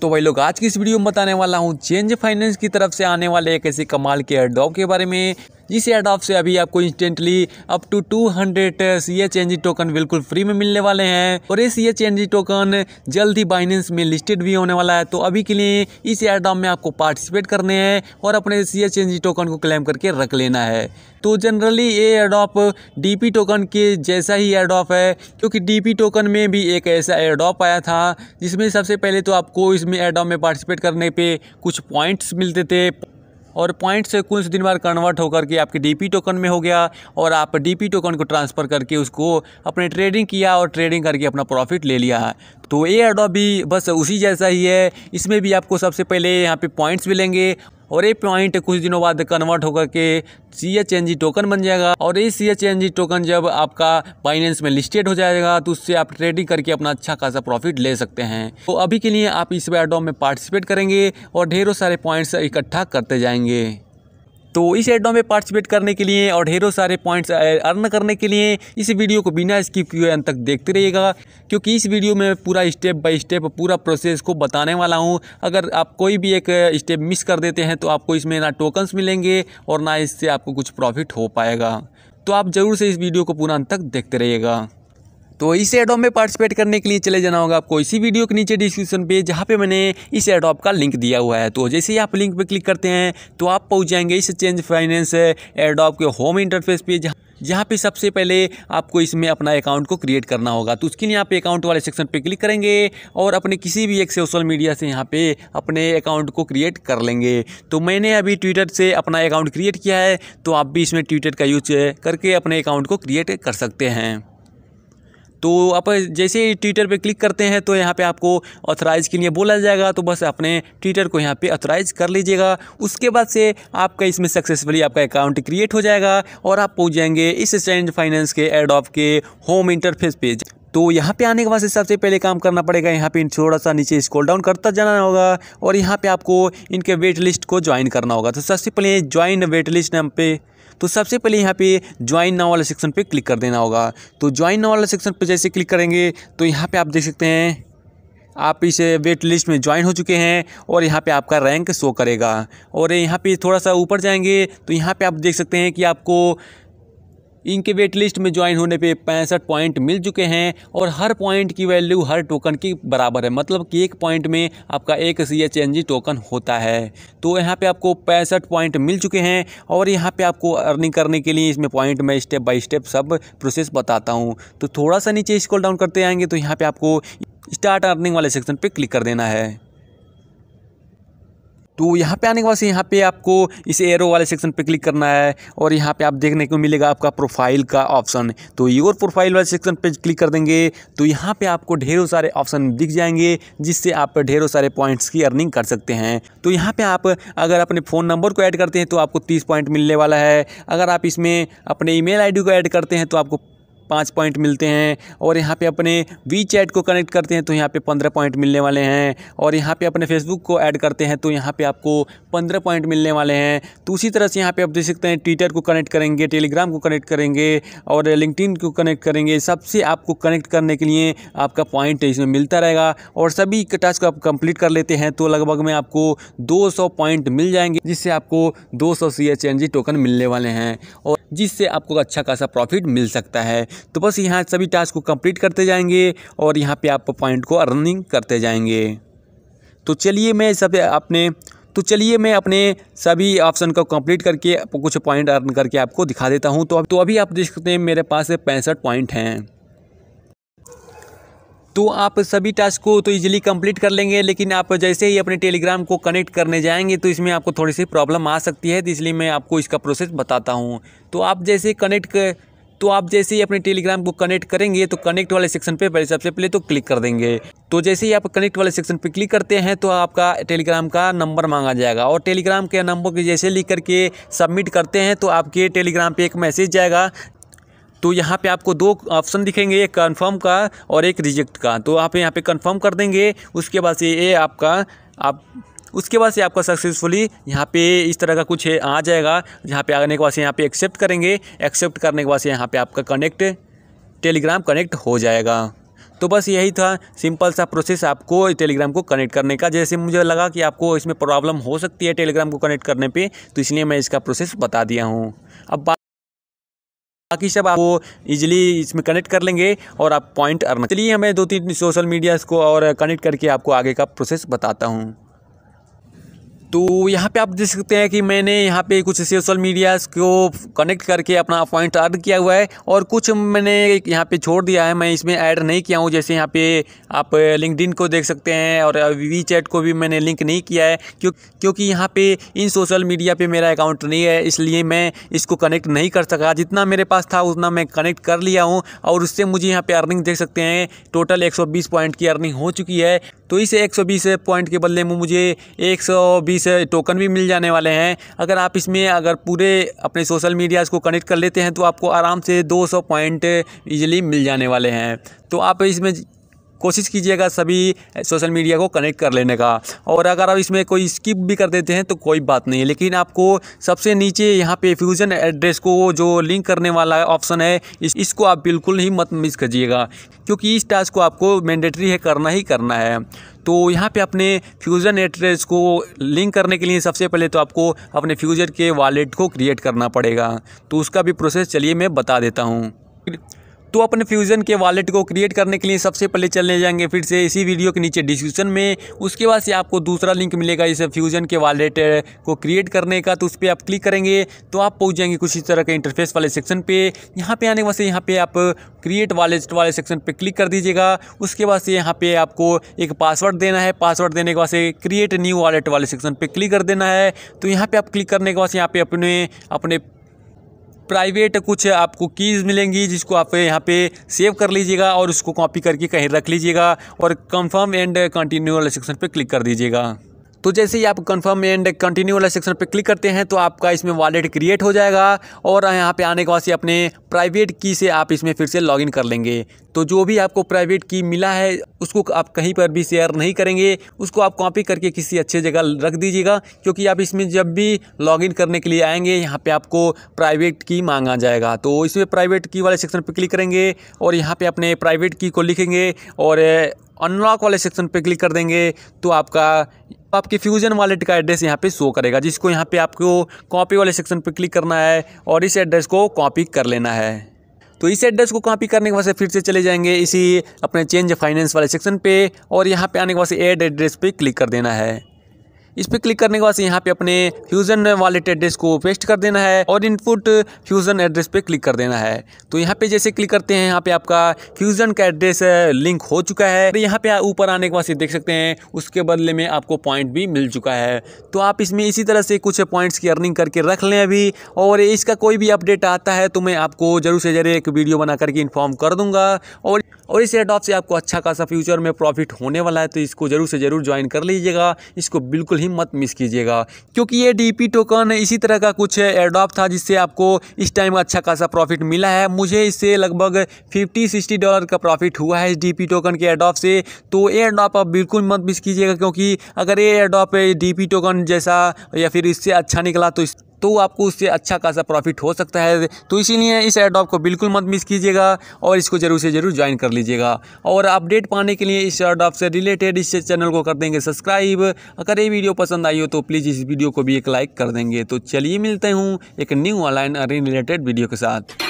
तो भाई लोग आज की इस वीडियो में बताने वाला हूँ चेंज फाइनेंस की तरफ से आने वाले एक ऐसे कमाल के एडॉप के बारे में जिस एडॉप से अभी आपको instantly up to 200 hundred C H N G token बिल्कुल फ्री में मिलने वाले हैं और ये C H N G token जल्द ही बाइनेंस में लिस्टेड भी होने वाला है तो अभी के लिए इस एडॉप में आपको पार्टिसिपेट करने हैं और अपने C H N G token को क्लेम करके रख लेना है तो जनरली ये डी डीपी टोकन के जैसा ही एडॉप है क्योंकि डीपी टोकन में भी एक ऐसा एडॉप आया था जिसमें सबसे पहले तो आपको इसमें एडॉप में पार्टिसिपेट करने पे कुछ पॉइंट्स मिलते थे और पॉइंट से कुछ दिन बाद कन्वर्ट होकर के आपके डीपी टोकन में हो गया और आप डीपी टोकन को ट्रांसफ़र करके उसको अपने ट्रेडिंग किया और ट्रेडिंग करके अपना प्रॉफिट ले लिया है तो ये एडॉप भी बस उसी जैसा ही है इसमें भी आपको सबसे पहले यहाँ पे पॉइंट्स मिलेंगे और ये पॉइंट कुछ दिनों बाद कन्वर्ट होकर के C H N G token बन जाएगा और ये C H N G token जब आपका फाइनेंस में लिस्टेड हो जाएगा तो उससे आप ट्रेडिंग करके अपना अच्छा खासा प्रॉफिट ले सकते हैं तो अभी के लिए आप इस बैडॉम में पार्टिसिपेट करेंगे और ढेरों सारे पॉइंट्स इकट्ठा करते जाएंगे तो इस एडो में पार्टिसिपेट करने के लिए और ढेरों सारे पॉइंट्स अर्न करने के लिए इस वीडियो को बिना स्किप किए अंत तक देखते रहिएगा क्योंकि इस वीडियो में पूरा स्टेप बाय स्टेप पूरा प्रोसेस को बताने वाला हूँ अगर आप कोई भी एक स्टेप मिस कर देते हैं तो आपको इसमें ना टोकन्स मिलेंगे और ना इससे आपको कुछ प्रॉफिट हो पाएगा तो आप ज़रूर से इस वीडियो को पूरा अंत तक देखते रहिएगा तो इस एडॉप में पार्टिसिपेट करने के लिए चले जाना होगा आपको इसी वीडियो के नीचे डिस्क्रिप्शन पे जहाँ पे मैंने इस एडॉप का लिंक दिया हुआ है तो जैसे ही आप लिंक पे क्लिक करते हैं तो आप पहुँच जाएंगे इस चेंज फाइनेंस एडॉप के होम इंटरफेस पे जहाँ जहाँ पे सबसे पहले आपको इसमें अपना अकाउंट को क्रिएट करना होगा तो उसके लिए आप अकाउंट वाले सेक्शन पे क्लिक करेंगे और अपने किसी भी एक सोशल मीडिया से यहाँ पे अपने अकाउंट को क्रिएट कर लेंगे तो मैंने अभी ट्विटर से अपना अकाउंट क्रिएट किया है तो आप भी इसमें ट्विटर का यूज करके अपने अकाउंट को क्रिएट कर सकते हैं तो आप जैसे ही ट्विटर पे क्लिक करते हैं तो यहाँ पे आपको ऑथराइज़ के लिए बोला जाएगा तो बस अपने ट्विटर को यहाँ पे ऑथराइज़ कर लीजिएगा उसके बाद से आपका इसमें सक्सेसफुली आपका अकाउंट क्रिएट हो जाएगा और आप पहुँच जाएंगे इस स्टैंड फाइनेंस के एड ऑफ के होम इंटरफेस पेज तो यहाँ पे आने के बाद सबसे पहले काम करना पड़ेगा यहाँ पे थोड़ा सा नीचे स्क्रॉल डाउन करता जाना होगा और यहाँ पे आपको इनके वेट लिस्ट को ज्वाइन करना होगा तो सबसे पहले ज्वाइन वेट लिस्ट नाम पे तो सबसे पहले यहाँ पे ज्वाइन नाव वाला सेक्शन पे क्लिक कर देना होगा तो ज्वाइन नाव वाला सेक्शन पे जैसे क्लिक करेंगे तो यहाँ पे आप देख सकते हैं आप इस वेट लिस्ट में ज्वाइन हो चुके हैं और यहाँ पे आपका रैंक शो करेगा और यहाँ पे थोड़ा सा ऊपर जाएंगे तो यहाँ पे आप देख सकते हैं कि आपको इनके वेट लिस्ट में ज्वाइन होने पे पैंसठ पॉइंट मिल चुके हैं और हर पॉइंट की वैल्यू हर टोकन की बराबर है मतलब कि एक पॉइंट में आपका एक C H N G token होता है तो यहाँ पे आपको पैंसठ पॉइंट मिल चुके हैं और यहाँ पे आपको अर्निंग करने के लिए इसमें पॉइंट में स्टेप बाय स्टेप सब प्रोसेस बताता हूँ तो थोड़ा सा नीचे स्कॉल डाउन करते आएंगे तो यहाँ पर आपको स्टार्ट अर्निंग वाले सेक्शन पर क्लिक कर देना है तो यहाँ पे आने के बाद से यहाँ पे आपको इस एरो वाले सेक्शन पे क्लिक करना है और यहाँ पे आप देखने को मिलेगा आपका प्रोफाइल का ऑप्शन तो योर प्रोफाइल वाले सेक्शन पे क्लिक कर देंगे तो यहाँ पे आपको ढेरों सारे ऑप्शन दिख जाएंगे जिससे आप ढेरों सारे पॉइंट्स की अर्निंग कर सकते हैं तो यहाँ पर आप अगर अपने फ़ोन नंबर को ऐड करते हैं तो आपको तीस पॉइंट मिलने वाला है अगर आप इसमें अपने ईमेल आई को ऐड करते हैं तो आपको पाँच पॉइंट मिलते हैं और यहाँ पे अपने वी चैट को कनेक्ट करते हैं तो यहाँ पे पंद्रह पॉइंट मिलने वाले हैं और यहाँ पे अपने फेसबुक को ऐड करते हैं तो यहाँ पे आपको पंद्रह पॉइंट मिलने वाले हैं तो उसी तरह से यहाँ पे आप देख सकते हैं ट्विटर को कनेक्ट करेंगे टेलीग्राम को कनेक्ट करेंगे और लिंकटिन को कनेक्ट करेंगे सबसे आपको कनेक्ट करने के लिए आपका पॉइंट इसमें मिलता रहेगा और सभी टास्क आप कंप्लीट कर लेते हैं तो लगभग में आपको दो पॉइंट मिल जाएंगे जिससे आपको दो सौ टोकन मिलने वाले हैं और जिससे आपको अच्छा खासा प्रॉफिट मिल सकता है तो बस यहाँ सभी टास्क को कंप्लीट करते जाएंगे और यहाँ पे आप पॉइंट को अर्निंग करते जाएंगे तो चलिए मैं सब अपने तो चलिए मैं अपने सभी ऑप्शन को कंप्लीट करके कुछ पॉइंट अर्न करके आपको दिखा देता हूँ तो अब तो अभी आप देख सकते हैं मेरे पास पैंसठ पॉइंट हैं तो आप सभी टास्क को तो इजीली कंप्लीट कर लेंगे लेकिन आप जैसे ही अपने टेलीग्राम को कनेक्ट करने जाएंगे तो इसमें आपको थोड़ी सी प्रॉब्लम आ सकती है तो इसलिए मैं आपको इसका प्रोसेस बताता हूँ तो आप जैसे कनेक्ट तो आप जैसे ही अपने टेलीग्राम को कनेक्ट करेंगे तो कनेक्ट वाले सेक्शन पे पहले सबसे पहले तो क्लिक कर देंगे तो जैसे ही आप कनेक्ट वाले सेक्शन पे क्लिक करते हैं तो आपका टेलीग्राम का नंबर मांगा जाएगा और टेलीग्राम के नंबर को जैसे लिख करके सबमिट करते हैं तो आपके टेलीग्राम पर एक मैसेज जाएगा तो यहाँ पे आपको दो ऑप्शन दिखेंगे एक कन्फर्म का और एक रिजेक्ट का तो आप यहाँ पे कन्फर्म कर देंगे उसके बाद से ये आपका आप उसके बाद से आपका सक्सेसफुली यहाँ पे इस तरह का कुछ आ जाएगा जहाँ पे आने के बाद से यहाँ पे एक्सेप्ट करेंगे एक्सेप्ट करने के बाद से यहाँ पे आपका कनेक्ट टेलीग्राम कनेक्ट हो जाएगा तो बस यही था सिंपल सा प्रोसेस आपको टेलीग्राम को कनेक्ट करने का जैसे मुझे लगा कि आपको इसमें प्रॉब्लम हो सकती है टेलीग्राम को कनेक्ट करने पर तो इसलिए मैं इसका प्रोसेस बता दिया हूँ अब बाकी सब आप वो इजीली इसमें कनेक्ट कर लेंगे और आप पॉइंट अर्न चलिए मैं दो तीन सोशल मीडियाज़ को और कनेक्ट करके आपको आगे का प्रोसेस बताता हूँ तो यहाँ पे आप देख सकते हैं कि मैंने यहाँ पे कुछ सोशल मीडिया को कनेक्ट करके अपना पॉइंट अर्न किया हुआ है और कुछ मैंने यहाँ पे छोड़ दिया है मैं इसमें ऐड नहीं किया हूँ जैसे यहाँ पे आप लिंकड को देख सकते हैं और वी चैट को भी मैंने लिंक नहीं किया है क्यों क्योंकि यहाँ पे इन सोशल मीडिया पे मेरा अकाउंट नहीं है इसलिए मैं इसको कनेक्ट नहीं कर सका जितना मेरे पास था उतना मैं कनेक्ट कर लिया हूँ और उससे मुझे यहाँ पर अर्निंग देख सकते हैं टोटल एक पॉइंट की अर्निंग हो चुकी है तो इस एक पॉइंट के बदले में मुझे एक टोकन भी मिल जाने वाले हैं अगर आप इसमें अगर पूरे अपने सोशल मीडियाज़ को कनेक्ट कर लेते हैं तो आपको आराम से 200 पॉइंट ईजिली मिल जाने वाले हैं तो आप इसमें कोशिश कीजिएगा सभी सोशल मीडिया को कनेक्ट कर लेने का और अगर आप इसमें कोई स्किप भी कर देते हैं तो कोई बात नहीं है लेकिन आपको सबसे नीचे यहाँ पे फ्यूजन एड्रेस को जो लिंक करने वाला ऑप्शन है इस, इसको आप बिल्कुल ही मत मिस कीजिएगा क्योंकि इस टास्क को आपको मैंडेटरी है करना ही करना है तो यहाँ पे अपने फ्यूजन एड्रेस को लिंक करने के लिए सबसे पहले तो आपको अपने फ्यूजन के वॉलेट को क्रिएट करना पड़ेगा तो उसका भी प्रोसेस चलिए मैं बता देता हूँ तो अपने फ्यूज़न के वॉलेट को क्रिएट करने के लिए सबसे पहले चले जाएंगे फिर से इसी वीडियो के नीचे डिस्क्रिप्शन में उसके बाद से आपको दूसरा लिंक मिलेगा इस फ्यूज़न के वॉलेट को क्रिएट करने का तो उस पर आप क्लिक करेंगे तो आप पहुँच जाएंगे कुछ इस तरह के इंटरफेस वाले सेक्शन पर यहाँ पर आने के बाद से यहाँ पर आप क्रिएट वॉलेट वाले सेक्शन पर क्लिक कर दीजिएगा उसके बाद से यहाँ पर आपको एक पासवर्ड देना है पासवर्ड देने के बाद से क्रिएट न्यू वॉलेट वाले सेक्शन पर क्लिक कर देना है तो यहाँ पर आप क्लिक करने के बाद यहाँ पर अपने अपने प्राइवेट कुछ आपको कीज़ मिलेंगी जिसको आप यहाँ पे सेव कर लीजिएगा और उसको कॉपी करके कहीं रख लीजिएगा और कंफर्म एंड कंटिन्यू वाले सेक्शन पर क्लिक कर दीजिएगा तो जैसे ही आप कंफर्म एंड कंटिन्यू वाला सेक्शन पर क्लिक करते हैं तो आपका इसमें वॉलेट क्रिएट हो जाएगा और यहाँ पे आने के बाद से अपने प्राइवेट की से आप इसमें फिर से लॉगिन कर लेंगे तो जो भी आपको प्राइवेट की मिला है उसको आप कहीं पर भी शेयर नहीं करेंगे उसको आप कॉपी करके किसी अच्छे जगह रख दीजिएगा क्योंकि आप इसमें जब भी लॉगिन करने के लिए आएंगे यहाँ पे आपको प्राइवेट की मांगा जाएगा तो इसमें प्राइवेट की वाले सेक्शन पर क्लिक करेंगे और यहाँ पे अपने प्राइवेट की को लिखेंगे और अनलॉक वाले सेक्शन पर क्लिक कर देंगे तो आपका आपके फ्यूजन वॉलेट का एड्रेस यहाँ पे शो करेगा जिसको यहाँ पे आपको कॉपी वाले सेक्शन पे क्लिक करना है और इस एड्रेस को कॉपी कर लेना है तो इस एड्रेस को कॉपी करने के बाद फिर से चले जाएंगे इसी अपने चेंज फाइनेंस वाले सेक्शन पे और यहाँ पे आने के बाद एड एड्रेस पे क्लिक कर देना है इस पर क्लिक करने के बाद यहाँ पे अपने फ्यूजन वॉलेट एड्रेस को पेस्ट कर देना है और इनपुट फ्यूजन एड्रेस पे क्लिक कर देना है तो यहाँ पे जैसे क्लिक करते हैं यहाँ पे आपका फ्यूजन का एड्रेस लिंक हो चुका है तो यहाँ पे ऊपर आने के बाद देख सकते हैं उसके बदले में आपको पॉइंट भी मिल चुका है तो आप इसमें इसी तरह से कुछ पॉइंट्स की अर्निंग करके रख लें अभी और इसका कोई भी अपडेट आता है तो मैं आपको जरूर से जरूर एक वीडियो बना करके इन्फॉर्म कर दूंगा और और इस एडॉप से आपको अच्छा खासा फ्यूचर में प्रॉफिट होने वाला है तो इसको ज़रूर से ज़रूर ज्वाइन कर लीजिएगा इसको बिल्कुल ही मत मिस कीजिएगा क्योंकि ये डी टोकन इसी तरह का कुछ एडॉप था जिससे आपको इस टाइम अच्छा खासा प्रॉफिट मिला है मुझे इससे लगभग फिफ्टी सिक्सटी डॉलर का प्रॉफिट हुआ है इस डी टोकन के एडॉप से तो ये एडॉप आप बिल्कुल मत मिस कीजिएगा क्योंकि अगर ये एडॉप डी पी टोकन जैसा या फिर इससे अच्छा निकला तो इस तो आपको उससे अच्छा खासा प्रॉफिट हो सकता है तो इसीलिए इस एडॉप को बिल्कुल मत मिस कीजिएगा और इसको ज़रूर से ज़रूर ज्वाइन कर लीजिएगा और अपडेट पाने के लिए इस एडॉप से रिलेटेड इस चैनल को कर देंगे सब्सक्राइब अगर ये वीडियो पसंद आई हो तो प्लीज़ इस वीडियो को भी एक लाइक कर देंगे तो चलिए मिलते हूँ एक new online earning related video के साथ